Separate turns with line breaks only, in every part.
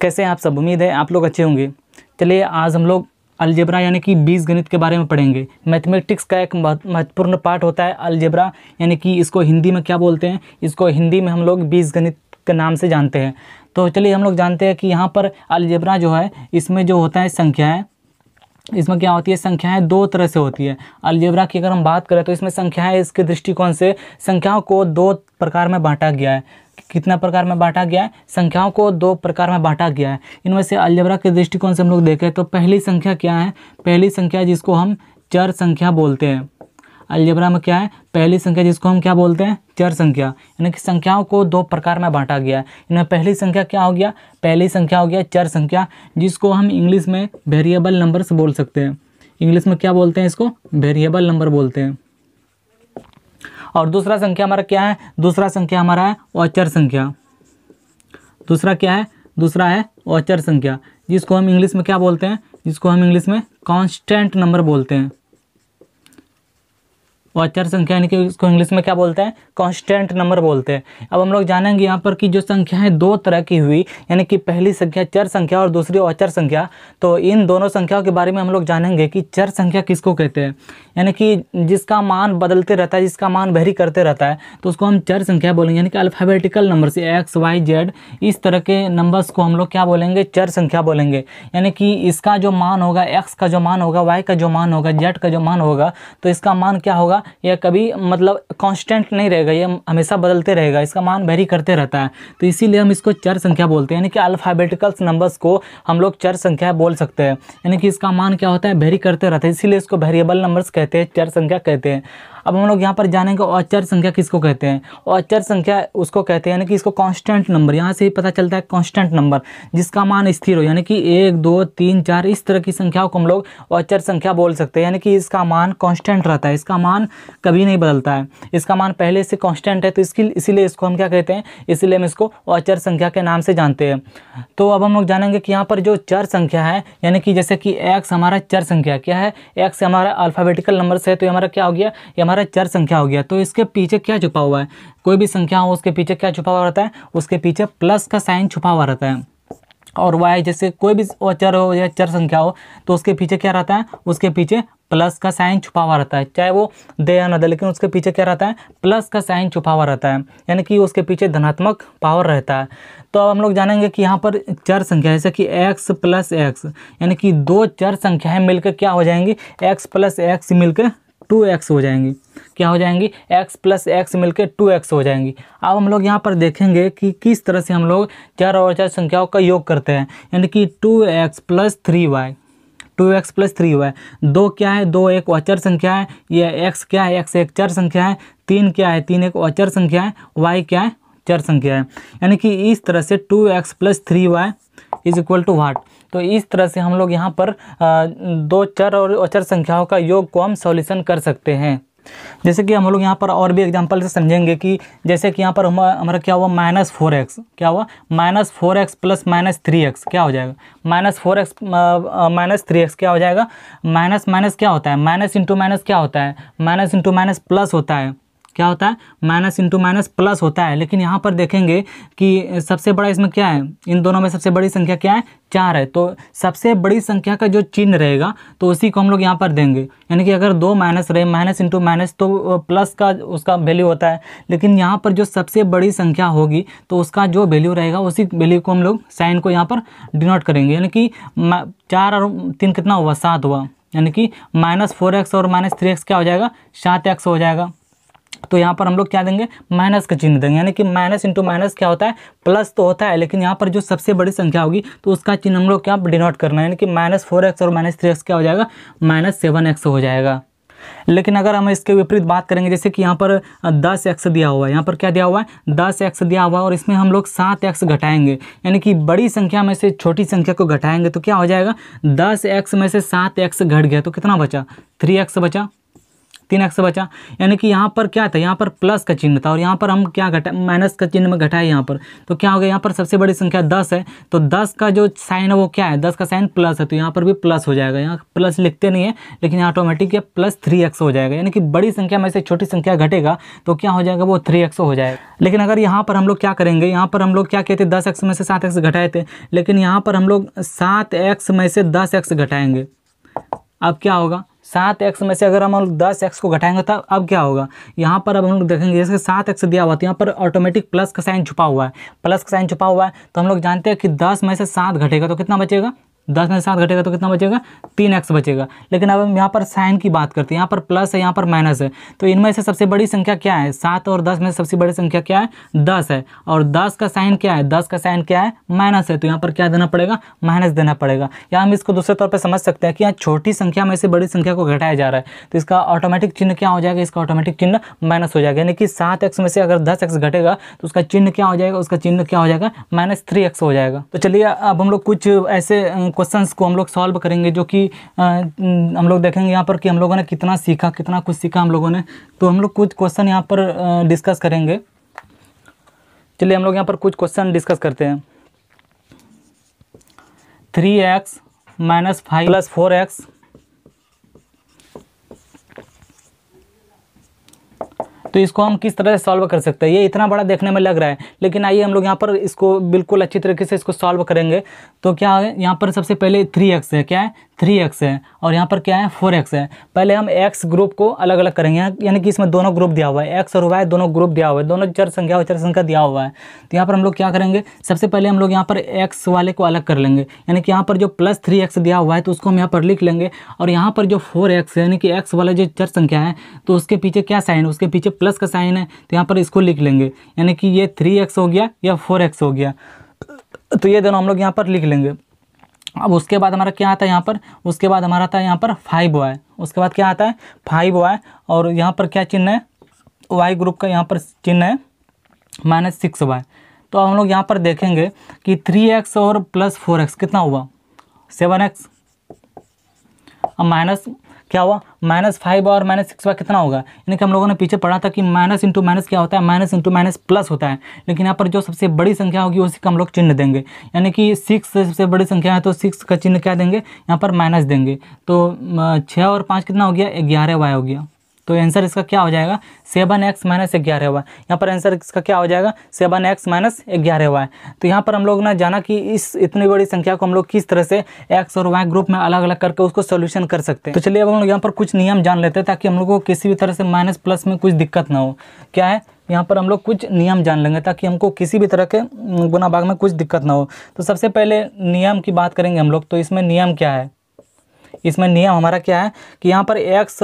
कैसे हैं आप सब उम्मीद है आप लोग अच्छे होंगे चलिए आज हम लोग अलजेब्रा यानी कि बीज गणित के बारे में पढ़ेंगे मैथमेटिक्स का एक महत्वपूर्ण पार्ट होता है अलजेब्रा यानी कि इसको हिंदी में क्या बोलते हैं इसको हिंदी में हम लोग बीज गणित के नाम से जानते हैं तो चलिए हम लोग जानते हैं कि यहाँ पर अलजेब्रा जो है इसमें जो होता है संख्याएँ इसमें क्या होती है संख्याएं दो तरह से होती है अलजेब्रा की अगर हम बात करें तो इसमें संख्याएं इसके दृष्टिकोण से संख्याओं को दो प्रकार में बांटा गया है कितना प्रकार में बांटा गया है संख्याओं को दो प्रकार में बांटा गया है इनमें से अलजबरा के दृष्टिकोण से हम लोग देखें तो पहली संख्या क्या है पहली संख्या जिसको हम चर संख्या बोलते हैं अलजबरा में क्या है पहली संख्या जिसको हम क्या बोलते हैं चर संख्या यानी कि संख्याओं को दो प्रकार में बांटा गया है इनमें पहली संख्या क्या हो गया पहली संख्या हो गया चर संख्या जिसको हम इंग्लिश में वेरिएबल नंबर्स बोल सकते हैं इंग्लिश में क्या बोलते हैं इसको वेरिएबल नंबर बोलते हैं और दूसरा संख्या हमारा क्या है दूसरा संख्या हमारा है औचर संख्या दूसरा क्या है दूसरा है औचर संख्या जिसको हम इंग्लिश में क्या बोलते हैं जिसको हम इंग्लिश में कॉन्स्टेंट नंबर बोलते हैं अचर संख्या यानी कि उसको इंग्लिश में क्या बोलते हैं कॉन्स्टेंट नंबर बोलते हैं अब हम लोग जानेंगे यहाँ पर कि जो संख्याएं दो तरह की हुई यानी कि पहली संख्या चर संख्या और दूसरी अचर संख्या तो इन दोनों संख्याओं के बारे में हम लोग जानेंगे कि चर संख्या किसको कहते हैं यानी कि जिसका मान बदलते रहता है जिसका मान वेरी करते रहता है तो उसको हम चर संख्या बोलेंगे यानी कि अल्फ़ाबेटिकल नंबर से एक्स वाई जेड इस तरह के नंबर्स को हम लोग क्या बोलेंगे चर संख्या बोलेंगे यानी कि इसका जो मान होगा एक्स का जो मान होगा वाई का जो मान होगा जेड का जो मान होगा तो इसका मान क्या होगा या कभी मतलब कांस्टेंट नहीं रहेगा ये हमेशा बदलते रहेगा इसका मान वेरी करते रहता है तो इसीलिए हम इसको चर संख्या बोलते हैं यानी कि अल्फ़ाबेटिकल्स नंबर्स को हम लोग चर संख्या बोल सकते हैं यानी कि इसका मान क्या होता है वेरी करते रहता है इसीलिए इसको वेरिएबल नंबर्स कहते हैं चर संख्या कहते हैं अब हम लोग यहाँ पर जानेंगे अचर संख्या किसको कहते हैं औचर अचर संख्या उसको कहते हैं यानी कि इसको कांस्टेंट नंबर यहाँ से ही पता चलता है कांस्टेंट नंबर जिसका मान स्थिर हो यानी कि एक दो तीन चार इस तरह की संख्याओं को हम लोग अचर संख्या बोल सकते हैं यानी कि इसका मान कॉन्स्टेंट रहता है इसका मान कभी नहीं बदलता है इसका मान पहले से कॉन्स्टेंट है तो इसकी इसीलिए इसको हम क्या कहते हैं इसीलिए हम इसको अचर संख्या के नाम से जानते हैं तो अब हम लोग जानेंगे कि यहाँ पर जो चर संख्या है यानी कि जैसे कि एक्स हमारा चर संख्या क्या है एक्स हमारा अल्फ़ाबेटिकल नंबर से है तो हमारा क्या हो गया ये हमारा हमारा चर संख्या हो गया तो इसके पीछे क्या छुपा हुआ है कोई भी संख्या हो उसके पीछे क्या छुपा हुआ रहता है उसके पीछे प्लस का साइन छुपा हुआ रहता है और वह जैसे कोई भी चर हो या चर संख्या हो तो उसके पीछे क्या रहता है उसके पीछे प्लस का साइन छुपा हुआ रहता है चाहे वो दे या न दे लेकिन उसके पीछे क्या रहता है प्लस का साइन छुपा हुआ रहता है यानी कि उसके पीछे धनात्मक पावर रहता है तो अब हम लोग जानेंगे कि यहाँ पर चर संख्या जैसे कि x प्लस एक्स यानी कि दो चर संख्याएं मिलकर क्या हो जाएंगी x प्लस एक्स मिलकर टू एक्स हो जाएंगी क्या हो जाएंगी x प्लस एक्स मिलकर टू एक्स हो जाएंगी अब हम लोग यहाँ पर देखेंगे कि किस तरह से हम लोग चार और चार संख्याओं का योग करते हैं यानी कि two x plus three y two x plus three y दो क्या है दो एक अचर संख्या है यह x क्या है x एक चर संख्या है तीन क्या है तीन एक अचर संख्या है y क्या है चर संख्या है यानी कि इस तरह से two x plus three y is equal to what तो इस तरह से हम लोग यहाँ पर दो चर और अचर संख्याओं का योग को हम सॉल्यूशन कर सकते हैं जैसे कि हम लोग यहाँ पर और भी एग्जांपल से समझेंगे कि जैसे कि यहाँ पर हमारा क्या हुआ माइनस फोर एक्स क्या हुआ minus four x plus minus three x क्या हो जाएगा minus four x minus three x क्या हो जाएगा माइनस माइनस क्या होता है माइनस इंटू माइनस क्या होता है माइनस इंटू माइनस प्लस होता है क्या होता है माइनस इंटू माइनस प्लस होता है लेकिन यहाँ पर देखेंगे कि सबसे बड़ा इसमें क्या है इन दोनों में सबसे बड़ी संख्या क्या है चार है तो सबसे बड़ी संख्या का जो चिन्ह रहेगा तो उसी को हम लोग यहाँ पर देंगे यानी कि अगर दो माइनस रहे माइनस इंटू माइनस तो प्लस का उसका वैल्यू होता है लेकिन यहाँ पर जो सबसे बड़ी संख्या होगी तो उसका जो वैल्यू रहेगा उसी वैल्यू को हम लोग साइन को यहाँ पर डिनोट करेंगे यानी कि चार और तीन कितना हुआ सात हुआ यानी कि माइनस फोर एक्स और माइनस थ्री एक्स क्या हो जाएगा सात एक्स हो जाएगा तो यहाँ पर हम लोग क्या देंगे माइनस का चिन्ह देंगे यानी कि माइनस इंटू माइनस क्या होता है प्लस तो होता है लेकिन यहाँ पर जो सबसे बड़ी संख्या होगी तो उसका चिन्ह हम लोग क्या डिनोट करना है यानी कि माइनस फोर एक्स और माइनस थ्री एक्स क्या हो जाएगा माइनस सेवन एक्स हो जाएगा लेकिन अगर हम इसके विपरीत बात करेंगे जैसे कि यहाँ पर दस एक्स दिया हुआ है यहाँ पर क्या दिया हुआ है दस एक्स दिया हुआ है और इसमें हम लोग सात एक्स घटाएंगे यानी कि बड़ी संख्या में से छोटी संख्या को घटाएंगे तो क्या हो जाएगा दस एक्स में से सात एक्स घट गया तो कितना बचा थ्री एक्स बचा तीन एक्स बचा यानी कि यहाँ पर क्या था यहाँ पर प्लस का चिन्ह था और यहाँ पर हम क्या घटा माइनस का चिन्ह में घटाए यहाँ पर तो क्या हो गया यहाँ पर सबसे बड़ी संख्या दस है तो दस का जो साइन है वो क्या है दस का साइन प्लस है तो यहाँ पर भी प्लस हो जाएगा यहाँ प्लस लिखते नहीं है लेकिन यहाँ ऑटोमेटिक यह प्लस थ्री हो जाएगा यानी कि बड़ी संख्या में से छोटी संख्या घटेगा तो क्या हो जाएगा वो थ्री हो जाएगा लेकिन अगर यहाँ पर हम लोग क्या करेंगे यहाँ पर हम लोग क्या कहते दस एक्स में से सात एक्स घटाए थे लेकिन यहाँ पर हम लोग सात एक्स में से दस एक्स घटाएंगे अब क्या होगा सात एक्स में से अगर हम लोग दस एक्स को घटाएंगे तो अब क्या होगा यहाँ पर अब हम लोग देखेंगे जैसे सात एक्स दिया हुआ था यहाँ पर ऑटोमेटिक प्लस का साइन छुपा हुआ है प्लस का साइन छुपा हुआ है तो हम लोग जानते हैं कि दस में से सात घटेगा तो कितना बचेगा दस में सात घटेगा तो कितना बचेगा तीन एक्स बचेगा लेकिन अब हम यहाँ पर साइन की बात करते हैं यहाँ पर प्लस है यहाँ पर माइनस है तो इनमें से सबसे बड़ी संख्या क्या है सात और दस में से सबसे बड़ी संख्या क्या है दस है और दस का साइन क्या है दस का साइन क्या है माइनस है तो यहाँ पर क्या देना पड़ेगा माइनस देना पड़ेगा या हम इसको दूसरे तौर पर समझ सकते हैं कि यहाँ छोटी संख्या में से बड़ी संख्या को घटाया जा रहा है तो इसका ऑटोमेटिक चिन्ह क्या हो जाएगा इसका ऑटोमेटिक चिन्ह माइनस हो जाएगा यानी कि सात में से अगर दस घटेगा तो उसका चिन्ह क्या हो जाएगा उसका चिन्ह क्या हो जाएगा माइनस हो जाएगा तो चलिए अब हम लोग कुछ ऐसे क्वेश्चंस को हम लोग सॉल्व करेंगे जो कि हम लोग देखेंगे यहाँ पर कि हम लोगों ने कितना सीखा कितना कुछ सीखा हम लोगों ने तो हम लोग कुछ क्वेश्चन यहाँ पर डिस्कस करेंगे चलिए हम लोग यहाँ पर कुछ क्वेश्चन डिस्कस करते हैं three x minus five plus four x तो इसको हम किस तरह से सॉल्व कर सकते हैं ये इतना बड़ा देखने में लग रहा है लेकिन आइए हम लोग यहाँ पर इसको बिल्कुल अच्छी तरीके से इसको सॉल्व करेंगे तो क्या यहाँ पर सबसे पहले थ्री एक्स है क्या है थ्री एक्स है और यहाँ पर क्या है फोर एक्स है पहले हम एक्स ग्रुप को अलग अलग करेंगे यानी कि इसमें दोनों ग्रुप दिया हुआ है एक्स और वाई दोनों ग्रुप दिया हुआ है दोनों चर संख्या और चर संख्या दिया हुआ है तो यहाँ पर हम लोग क्या करेंगे सबसे पहले हम लोग यहाँ पर एक्स वाले को अलग कर लेंगे यानी कि यहाँ पर जो प्लस थ्री एक्स दिया हुआ है तो उसको हम यहाँ पर लिख लेंगे और यहाँ पर जो फोर एक्स यानी कि एक्स वाला जो चर संख्या है तो उसके पीछे क्या साइन है उसके पीछे प्लस का साइन है तो यहाँ पर इसको लिख लेंगे यानी कि ये थ्री एक्स हो गया या फोर एक्स हो गया तो ये दोनों हम लोग यहाँ पर लिख लेंगे अब उसके बाद हमारा क्या आता है यहाँ पर उसके बाद हमारा आता है यहाँ पर फाइव वाई उसके बाद क्या आता है फाइव वाई और यहाँ पर क्या चिन्ह है वाई ग्रुप का यहाँ पर चिन्ह है माइनस सिक्स वाई तो हम लोग यहाँ पर देखेंगे कि थ्री एक्स और प्लस फोर एक्स कितना हुआ सेवन एक्स अब माइनस क्या हुआ माइनस फाइव और माइनस सिक्स का कितना होगा यानी कि हम लोगों ने पीछे पढ़ा था कि माइनस इंटू माइनस क्या होता है माइनस इंटू माइनस प्लस होता है लेकिन यहाँ पर जो सबसे बड़ी संख्या होगी उसी का हम लोग चिन्ह देंगे यानी कि सिक्स सबसे बड़ी संख्या है तो सिक्स का चिन्ह क्या देंगे यहाँ पर माइनस देंगे तो छः और पाँच कितना हो गया ग्यारह वाई हो गया तो आंसर इसका क्या हो जाएगा सेवन एक्स माइनस ग्यारह हुआ है यहाँ पर आंसर इसका क्या हो जाएगा सेवन एक्स माइनस ग्यारह हुआ है तो यहाँ पर हम लोग ना जाना कि इस इतनी बड़ी संख्या को हम लोग किस तरह से एक्स और वाई ग्रुप में अलग अलग करके उसको सोल्यूशन कर सकते हैं तो चलिए अब हम लोग यहाँ पर कुछ नियम जान लेते हैं ताकि हम लोग को किसी भी तरह से माइनस प्लस में कुछ दिक्कत ना हो क्या है यहाँ पर हम लोग कुछ नियम जान लेंगे ताकि हमको किसी भी तरह के गुना भाग में कुछ दिक्कत ना हो तो सबसे पहले नियम की बात करेंगे हम लोग तो इसमें नियम क्या है इसमें नियम हमारा क्या है कि यहाँ पर एक्स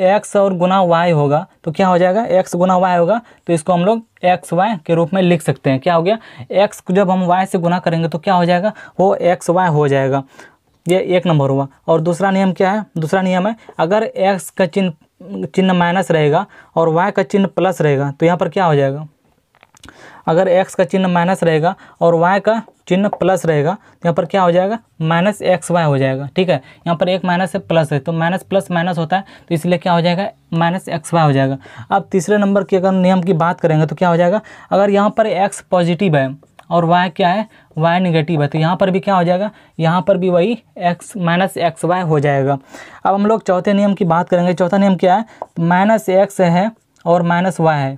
एक्स और गुना वाई होगा तो क्या हो जाएगा एक्स गुना वाई होगा तो इसको हम लोग एक्स वाई के रूप में लिख सकते हैं क्या हो गया एक्स जब हम वाई से गुना करेंगे तो क्या हो जाएगा वो एक्स वाई हो जाएगा ये एक नंबर हुआ और दूसरा नियम क्या है दूसरा नियम है अगर एक्स का चिन्ह चिन्ह माइनस रहेगा और वाई का चिन्ह प्लस रहेगा तो यहाँ पर क्या हो जाएगा अगर एक्स का चिन्ह माइनस रहेगा और वाई का चिन्ह प्लस रहेगा तो यहाँ पर क्या हो जाएगा माइनस एक्स वाई हो जाएगा ठीक है यहाँ पर एक माइनस है प्लस है तो माइनस प्लस माइनस होता है तो इसलिए क्या हो जाएगा माइनस एक्स वाई हो जाएगा अब तीसरे नंबर की अगर नियम की बात करेंगे तो क्या हो जाएगा अगर यहाँ पर एक्स पॉजिटिव है और वाई क्या है वाई निगेटिव है तो यहाँ पर भी क्या हो जाएगा यहाँ पर भी वही एक्स माइनस एक्स वाई हो जाएगा अब हम लोग चौथे नियम की बात करेंगे चौथा नियम क्या है माइनस एक्स है और माइनस वाई है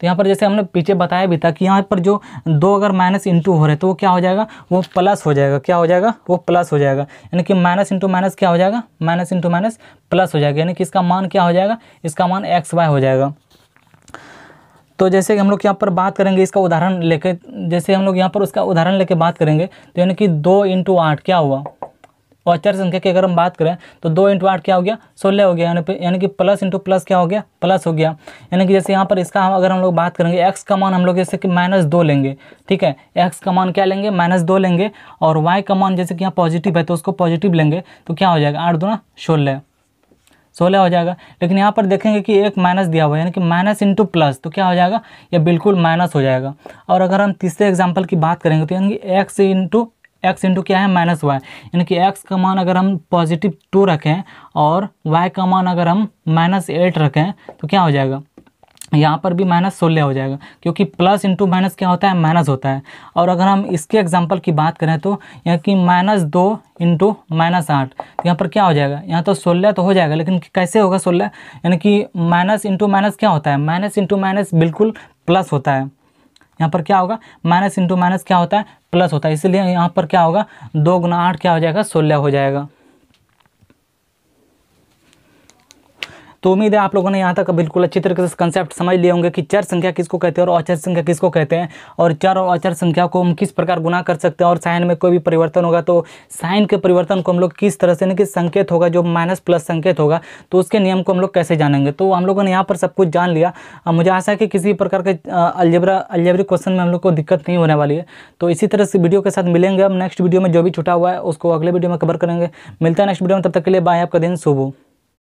तो यहाँ पर जैसे हमने पीछे बताया भी था कि यहाँ पर जो दो अगर माइनस इंटू हो रहे तो वो क्या हो जाएगा वो प्लस हो जाएगा क्या हो जाएगा वो प्लस हो जाएगा यानी कि माइनस इंटू माइनस क्या हो जाएगा माइनस इंटू माइनस प्लस हो जाएगा यानी कि इसका मान क्या हो जाएगा इसका मान एक्स वाई हो जाएगा तो जैसे कि हम लोग यहाँ पर बात करेंगे इसका उदाहरण लेके जैसे हम लोग यहाँ पर उसका उदाहरण लेके बात करेंगे तो यानी कि दो इंटू आठ क्या हुआ और अचर संख्या की अगर हम बात करें तो दो इंटू आठ क्या हो गया सोलह हो गया यानी कि प्लस इंटू प्लस क्या हो गया प्लस हो गया यानी कि जैसे यहाँ पर इसका हम अगर हम लोग बात करेंगे एक्स का मान हम लोग जैसे कि माइनस दो लेंगे ठीक है एक्स का मान क्या लेंगे माइनस दो लेंगे और वाई का मान जैसे कि यहाँ पॉजिटिव है तो उसको पॉजिटिव लेंगे तो क्या हो जाएगा आठ दो ना सोलह सोलह हो जाएगा लेकिन यहाँ पर देखेंगे कि एक माइनस दिया हुआ है यानी कि माइनस इंटू प्लस तो क्या हो जाएगा ये बिल्कुल माइनस हो जाएगा और अगर हम तीसरे एग्जाम्पल की बात करेंगे तो यानी कि एक्स इंटू एक्स इंटू क्या है माइनस वाई यानी कि एक्स का मान अगर हम पॉजिटिव टू रखें और वाई का मान अगर हम माइनस एट रखें तो क्या हो जाएगा यहाँ पर भी माइनस सोलह हो जाएगा क्योंकि प्लस इंटू माइनस क्या होता है माइनस होता है और अगर हम इसके एग्जाम्पल की बात करें तो यहाँ की माइनस दो इंटू माइनस आठ तो यहाँ पर क्या हो जाएगा यहाँ तो सोलह तो हो जाएगा लेकिन कैसे होगा सोलह यानी कि माइनस इंटू माइनस क्या होता है माइनस इंटू माइनस बिल्कुल प्लस होता है यहाँ पर क्या होगा माइनस इंटू माइनस क्या होता है प्लस होता है इसलिए यहाँ पर क्या होगा दो गुना आठ क्या हो जाएगा सोलह हो जाएगा तो उम्मीद है आप लोगों ने यहाँ तक बिल्कुल अच्छी तरीके से कंसेप्ट समझ लिए होंगे कि चर संख्या किसको कहते हैं और अचर संख्या किसको कहते हैं और चर और अचर संख्या को हम किस प्रकार गुना कर सकते हैं और साइन में कोई भी परिवर्तन होगा तो साइन के परिवर्तन को हम लोग किस तरह से यानी कि संकेत होगा जो माइनस प्लस संकेत होगा तो उसके नियम को हम लोग कैसे जानेंगे तो हम लोगों ने यहाँ पर सब कुछ जान लिया मुझे आशा है कि किसी प्रकार के अलजबरा अलजबरी क्वेश्चन में हम लोग को दिक्कत नहीं होने वाली है तो इसी तरह से वीडियो के साथ मिलेंगे हम नेक्स्ट वीडियो में जो भी छुटा हुआ है उसको अगले वीडियो में कवर करेंगे मिलता है नेक्स्ट वीडियो में तब तक के लिए बाय आपका दिन शुभ